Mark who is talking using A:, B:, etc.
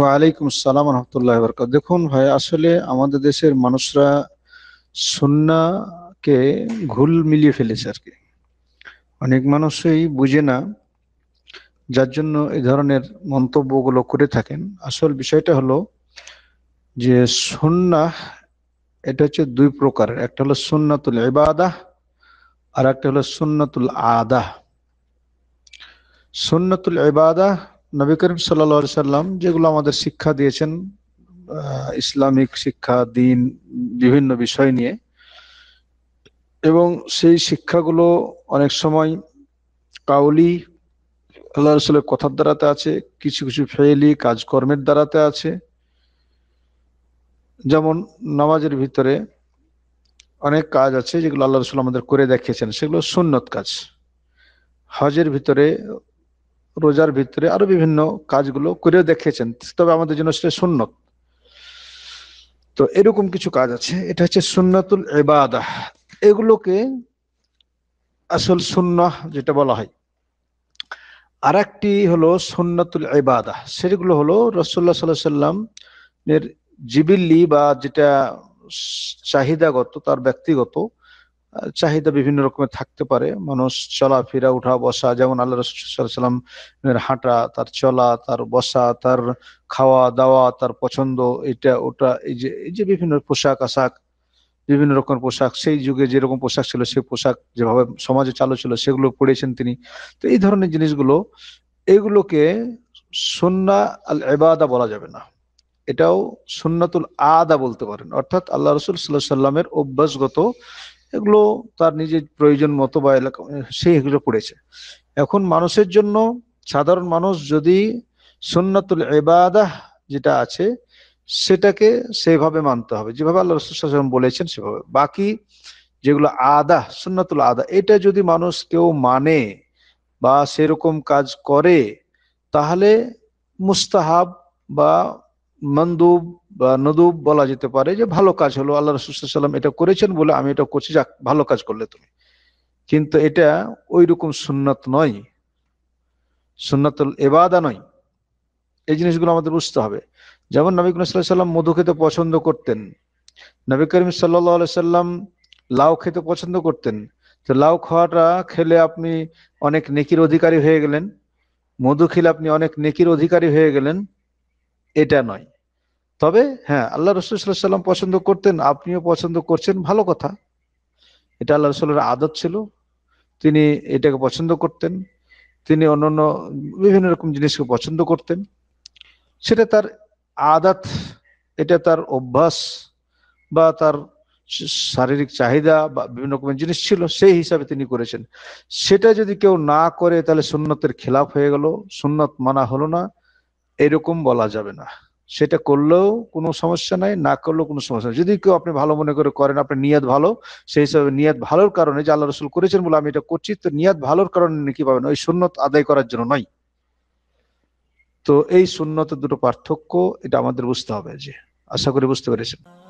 A: ওয়ালাইকুম আসসালাম রহমতুল্লাহ বরকাত দেখুন ভাই আসলে আমাদের দেশের মানুষরা সুন্নাকে ঘুল মিলিয়ে ফেলেছে আর কি অনেক মানুষই বুঝে না যার জন্য এই ধরনের মন্তব্যগুলো করে থাকেন আসল বিষয়টা হলো যে সুন্না এটা হচ্ছে দুই প্রকার একটা হলো সুন্নাতুল ইবাদাহ আর একটা হলো সুন্নাতুল আদাহ সুন্নাতুল ইবাদাহ নবী করিম সাল্লা সাল্লাম যেগুলো আমাদের শিক্ষা দিয়েছেন ইসলামিক শিক্ষা দিন বিভিন্ন বিষয় নিয়ে এবং সেই শিক্ষাগুলো অনেক সময় কাউলি আল্লাহ রসুলের কথার দ্বারাতে আছে কিছু কিছু ফেলি কাজকর্মের দ্বারাতে আছে যেমন নামাজের ভিতরে অনেক কাজ আছে যেগুলো আল্লাহ রসুল আমাদের করে দেখিয়েছেন সেগুলো সুন্নত কাজ হজের ভিতরে রোজার ভিতরে আরো বিভিন্ন কাজগুলো করে দেখেছেন তবে আমাদের জন্য সেটা সুন্নত তো এরকম কিছু কাজ আছে এটা হচ্ছে সুন্নাতুল এবাদাহ এগুলোকে আসল সুন্ন যেটা বলা হয় আর একটি হলো সুন্নাতুল এবাদাহ সেগুলো হলো রসোল্লা সাল্লাহ সাল্লাম এর জিবিল্লি বা যেটা চাহিদাগত তার ব্যক্তিগত চাহিদা বিভিন্ন রকমের থাকতে পারে মানুষ চলাফেরা উঠা বসা যেমন আল্লাহ রসুলাম হাঁটা তার চলা তার বসা তার খাওয়া দাওয়া তার পছন্দ এটা ওটা এই যে এই যে বিভিন্ন পোশাক আশাক বিভিন্ন রকম পোশাক সেই যুগে যেরকম পোশাক ছিল সেই পোশাক যেভাবে সমাজে চালু ছিল সেগুলো পড়েছেন তিনি তো এই ধরনের জিনিসগুলো এগুলোকে সন্না আল এবাদা বলা যাবে না এটাও সুন্নাতুল আদা বলতে পারেন অর্থাৎ আল্লাহ রসুল সাল্লাহ সাল্লামের অভ্যাসগত এগুলো তার নিজের প্রয়োজন মতো বা এলাকা সে এগুলো করেছে এখন মানুষের জন্য সাধারণ মানুষ যদি সুন্নাতুল এবাদাহ যেটা আছে সেটাকে সেভাবে মানতে হবে যেভাবে আল্লাহ রসুলাম বলেছেন সেভাবে বাকি যেগুলো আদা সুন্নাতুল আদা এটা যদি মানুষ কেউ মানে বা সেরকম কাজ করে তাহলে মুস্তাহাব বা মন্দুব বা নদুব বলা যেতে পারে যে ভালো কাজ হলো আল্লাহ রসুলাম এটা করেছেন বলে আমি এটা করছি যাক ভালো কাজ করলে তুমি কিন্তু এটা ওই রকম সুন্নত নয় সুন্নত এবাদা নয় এই জিনিসগুলো আমাদের বুঝতে হবে যেমন নবিক সাল্লাম মধু খেতে পছন্দ করতেন নবী করিম সাল্লা সাল্লাম লাউ খেতে পছন্দ করতেন তো লাউ খাওয়াটা খেলে আপনি অনেক নেকির অধিকারী হয়ে গেলেন মধু খেলে আপনি অনেক নেকির অধিকারী হয়ে গেলেন এটা নয় তবে হ্যাঁ আল্লাহ রসুল সাল্লাম পছন্দ করতেন আপনিও পছন্দ করছেন ভালো কথা এটা আল্লাহ রসুলের আদত ছিল তিনি এটাকে পছন্দ করতেন তিনি অন্যান্য বিভিন্ন রকম জিনিসকে পছন্দ করতেন সেটা তার আদাত এটা তার অভ্যাস বা তার শারীরিক চাহিদা বা বিভিন্ন রকমের জিনিস ছিল সেই হিসাবে তিনি করেছেন সেটা যদি কেউ না করে তাহলে সুন্নতের খেলাফ হয়ে গেল সুন্নত মানা হলো না এরকম বলা যাবে না সেটা করলেও কোনো সমস্যা নাই না করলেও কোনো সমস্যা নাই যদি কেউ আপনি ভালো মনে করে করেন আপনার নিয়াদ ভালো সেই হিসাবে নিয়াদ ভালোর কারণে যে আল্লাহ রসুল করেছেন বলে আমি এটা করছি তো নিয়াত ভালোর কারণে কি পাবেন ওই সুন্নত আদায় করার জন্য নয় তো এই সুন্নত দুটো পার্থক্য এটা আমাদের বুঝতে হবে যে আশা করি বুঝতে পেরেছেন